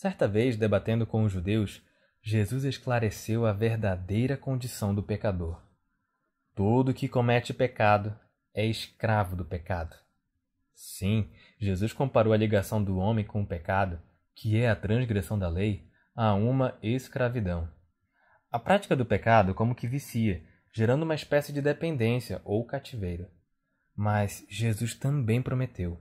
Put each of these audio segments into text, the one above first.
Certa vez, debatendo com os judeus, Jesus esclareceu a verdadeira condição do pecador. Todo que comete pecado é escravo do pecado. Sim, Jesus comparou a ligação do homem com o pecado, que é a transgressão da lei, a uma escravidão. A prática do pecado como que vicia, gerando uma espécie de dependência ou cativeiro. Mas Jesus também prometeu: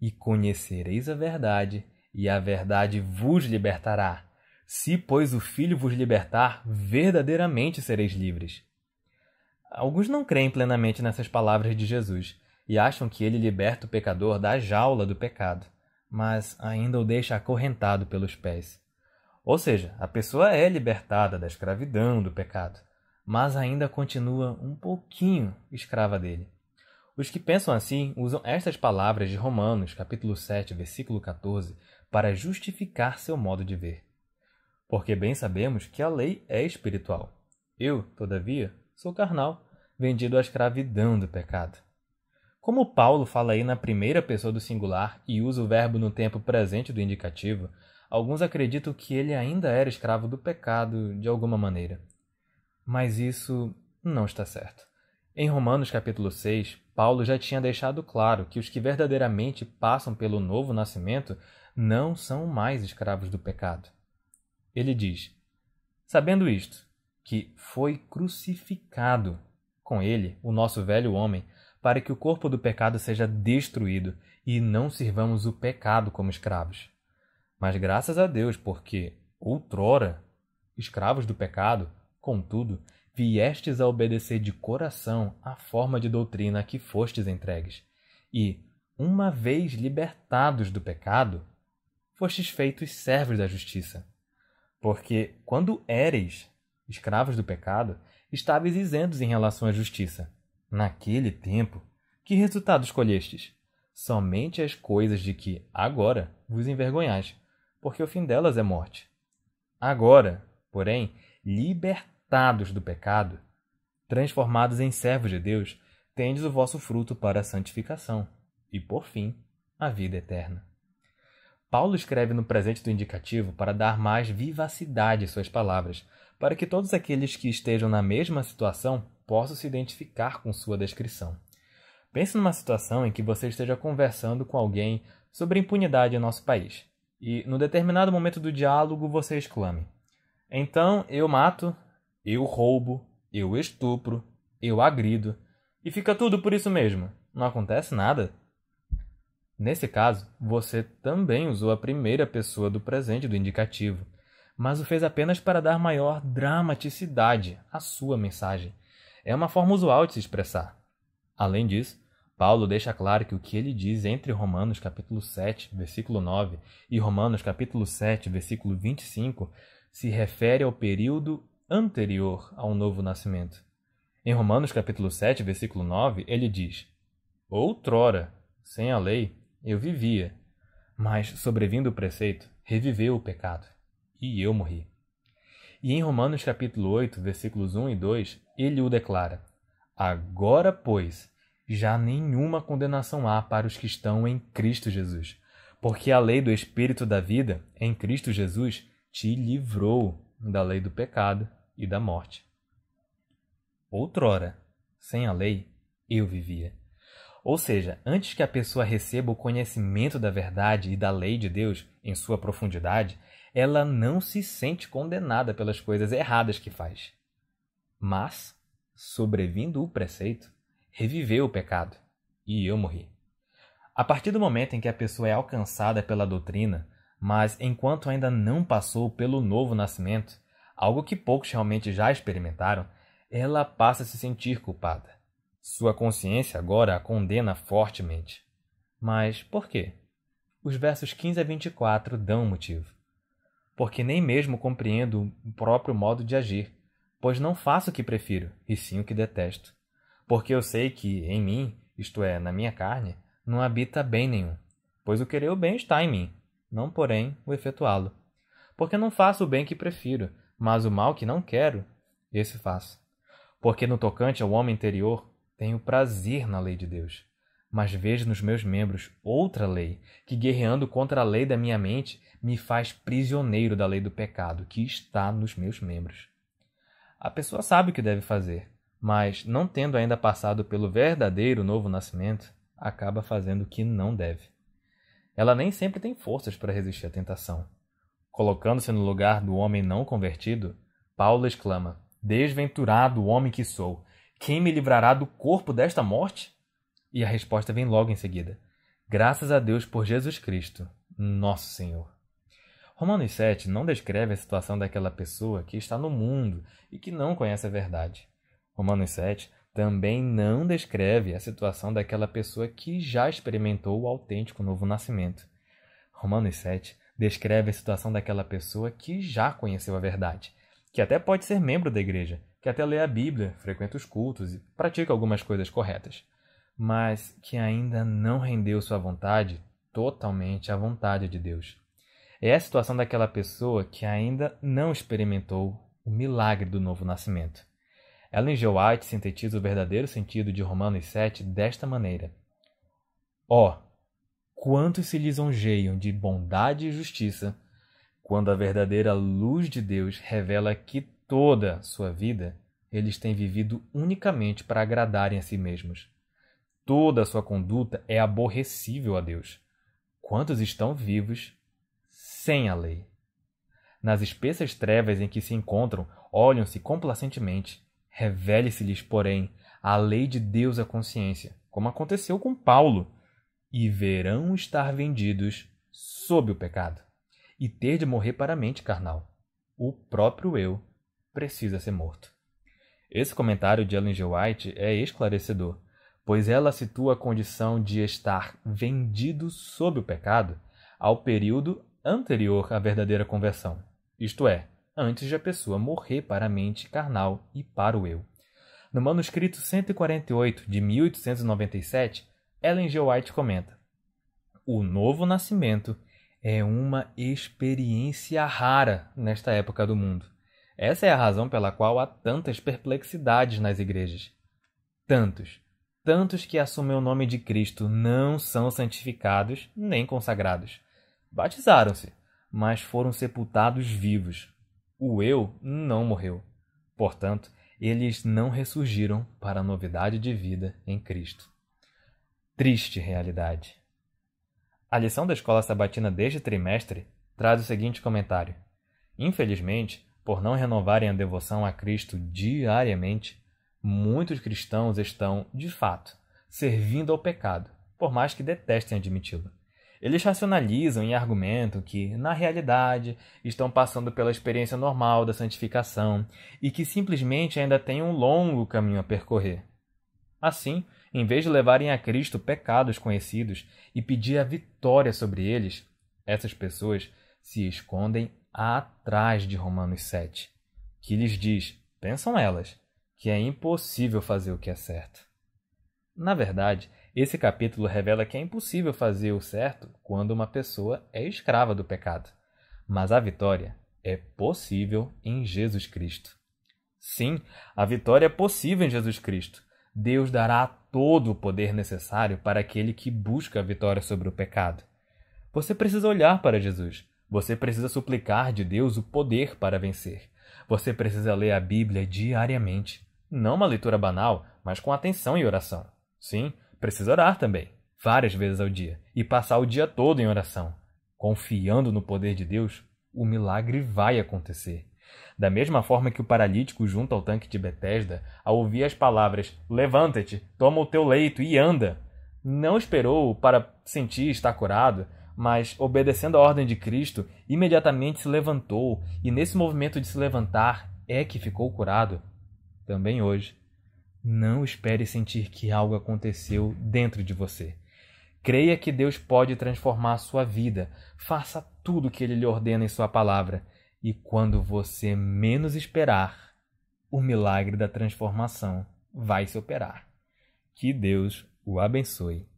E conhecereis a verdade, e a verdade vos libertará. Se, pois, o Filho vos libertar, verdadeiramente sereis livres. Alguns não creem plenamente nessas palavras de Jesus e acham que ele liberta o pecador da jaula do pecado, mas ainda o deixa acorrentado pelos pés. Ou seja, a pessoa é libertada da escravidão do pecado, mas ainda continua um pouquinho escrava dele. Os que pensam assim usam estas palavras de Romanos, capítulo 7, versículo 14, para justificar seu modo de ver. Porque bem sabemos que a lei é espiritual. Eu, todavia, sou carnal, vendido à escravidão do pecado. Como Paulo fala aí na primeira pessoa do singular e usa o verbo no tempo presente do indicativo, alguns acreditam que ele ainda era escravo do pecado de alguma maneira. Mas isso não está certo. Em Romanos capítulo 6, Paulo já tinha deixado claro que os que verdadeiramente passam pelo novo nascimento não são mais escravos do pecado. Ele diz: Sabendo isto, que foi crucificado com ele o nosso velho homem, para que o corpo do pecado seja destruído e não sirvamos o pecado como escravos. Mas graças a Deus, porque outrora, escravos do pecado, contudo, viestes a obedecer de coração à forma de doutrina a que fostes entregues. E, uma vez libertados do pecado, fostes feitos servos da justiça. Porque quando éreis escravos do pecado, estáveis isentos em relação à justiça. Naquele tempo, que resultado escolhestes? Somente as coisas de que agora vos envergonhais, porque o fim delas é morte. Agora, porém, libertados do pecado, transformados em servos de Deus, tendes o vosso fruto para a santificação e, por fim, a vida eterna. Paulo escreve no presente do indicativo para dar mais vivacidade às suas palavras, para que todos aqueles que estejam na mesma situação possam se identificar com sua descrição. Pense numa situação em que você esteja conversando com alguém sobre impunidade em nosso país, e no determinado momento do diálogo você exclame: Então eu mato, eu roubo, eu estupro, eu agrido, e fica tudo por isso mesmo. Não acontece nada. Nesse caso, você também usou a primeira pessoa do presente do indicativo, mas o fez apenas para dar maior dramaticidade à sua mensagem. É uma forma usual de se expressar. Além disso, Paulo deixa claro que o que ele diz entre Romanos capítulo 7, versículo 9 e Romanos capítulo 7, versículo 25 se refere ao período anterior ao novo nascimento. Em Romanos capítulo 7, versículo 9, ele diz: Outrora, sem a lei, eu vivia, mas, sobrevindo o preceito, reviveu o pecado, e eu morri. E em Romanos capítulo 8, versículos 1 e 2, ele o declara: Agora, pois, já nenhuma condenação há para os que estão em Cristo Jesus, porque a lei do espírito da vida em Cristo Jesus te livrou da lei do pecado e da morte. Outrora, sem a lei, eu vivia ou seja, antes que a pessoa receba o conhecimento da verdade e da lei de Deus em sua profundidade, ela não se sente condenada pelas coisas erradas que faz. Mas, sobrevindo o preceito, reviveu o pecado, e eu morri. A partir do momento em que a pessoa é alcançada pela doutrina, mas enquanto ainda não passou pelo novo nascimento, algo que poucos realmente já experimentaram, ela passa a se sentir culpada. Sua consciência agora a condena fortemente. Mas por quê? Os versos 15 a 24 dão motivo. Porque nem mesmo compreendo o próprio modo de agir, pois não faço o que prefiro, e sim o que detesto. Porque eu sei que em mim, isto é, na minha carne, não habita bem nenhum, pois o querer o bem está em mim, não, porém, o efetuá-lo. Porque não faço o bem que prefiro, mas o mal que não quero, esse faço. Porque no tocante ao homem interior, tenho prazer na lei de Deus. Mas vejo nos meus membros outra lei, que guerreando contra a lei da minha mente, me faz prisioneiro da lei do pecado, que está nos meus membros. A pessoa sabe o que deve fazer, mas, não tendo ainda passado pelo verdadeiro novo nascimento, acaba fazendo o que não deve. Ela nem sempre tem forças para resistir à tentação. Colocando-se no lugar do homem não convertido, Paulo exclama: Desventurado o homem que sou, quem me livrará do corpo desta morte? E a resposta vem logo em seguida. Graças a Deus por Jesus Cristo, nosso Senhor. Romanos 7 não descreve a situação daquela pessoa que está no mundo e que não conhece a verdade. Romanos 7 também não descreve a situação daquela pessoa que já experimentou o autêntico novo nascimento. Romanos 7 descreve a situação daquela pessoa que já conheceu a verdade, que até pode ser membro da igreja, que até lê a Bíblia, frequenta os cultos e pratica algumas coisas corretas, mas que ainda não rendeu sua vontade totalmente à vontade de Deus. É a situação daquela pessoa que ainda não experimentou o milagre do novo nascimento. Ellen G. White sintetiza o verdadeiro sentido de Romanos 7 desta maneira: Ó, oh, quantos se lisonjeiam de bondade e justiça, quando a verdadeira luz de Deus revela que toda sua vida, eles têm vivido unicamente para agradarem a si mesmos. Toda a sua conduta é aborrecível a Deus. Quantos estão vivos sem a lei? Nas espessas trevas em que se encontram, olham-se complacentemente. Revele-se-lhes, porém, a lei de Deus à consciência, como aconteceu com Paulo, e verão estar vendidos sob o pecado, e ter de morrer para a mente carnal, o próprio eu precisa ser morto. Esse comentário de Ellen G. White é esclarecedor, pois ela situa a condição de estar vendido sob o pecado ao período anterior à verdadeira conversão, isto é, antes de a pessoa morrer para a mente carnal e para o eu. No manuscrito 148 de 1897, Ellen G. White comenta: O novo nascimento é uma experiência rara nesta época do mundo. Essa é a razão pela qual há tantas perplexidades nas igrejas. Tantos, tantos que assumem o nome de Cristo não são santificados nem consagrados. Batizaram-se, mas foram sepultados vivos. O eu não morreu. Portanto, eles não ressurgiram para a novidade de vida em Cristo. Triste realidade. A lição da escola sabatina deste trimestre traz o seguinte comentário: Infelizmente, por não renovarem a devoção a Cristo diariamente, muitos cristãos estão, de fato, servindo ao pecado, por mais que detestem admiti-lo. Eles racionalizam e argumentam que, na realidade, estão passando pela experiência normal da santificação e que simplesmente ainda têm um longo caminho a percorrer. Assim, em vez de levarem a Cristo pecados conhecidos e pedir a vitória sobre eles, essas pessoas se escondem atrás de Romanos 7, que lhes diz, pensam elas, que é impossível fazer o que é certo. Na verdade, esse capítulo revela que é impossível fazer o certo quando uma pessoa é escrava do pecado. Mas a vitória é possível em Jesus Cristo. Sim, a vitória é possível em Jesus Cristo. Deus dará todo o poder necessário para aquele que busca a vitória sobre o pecado. Você precisa olhar para Jesus, você precisa suplicar de Deus o poder para vencer. Você precisa ler a Bíblia diariamente. Não uma leitura banal, mas com atenção e oração. Sim, precisa orar também, várias vezes ao dia, e passar o dia todo em oração. Confiando no poder de Deus, o milagre vai acontecer. Da mesma forma que o paralítico junto ao tanque de Betesda, ao ouvir as palavras "Levanta-te, toma o teu leito e anda", não esperou para sentir estar curado, mas, obedecendo a ordem de Cristo, imediatamente se levantou, e nesse movimento de se levantar é que ficou curado. Também hoje. Não espere sentir que algo aconteceu dentro de você. Creia que Deus pode transformar a sua vida. Faça tudo o que Ele lhe ordena em Sua palavra. E quando você menos esperar, o milagre da transformação vai se operar. Que Deus o abençoe.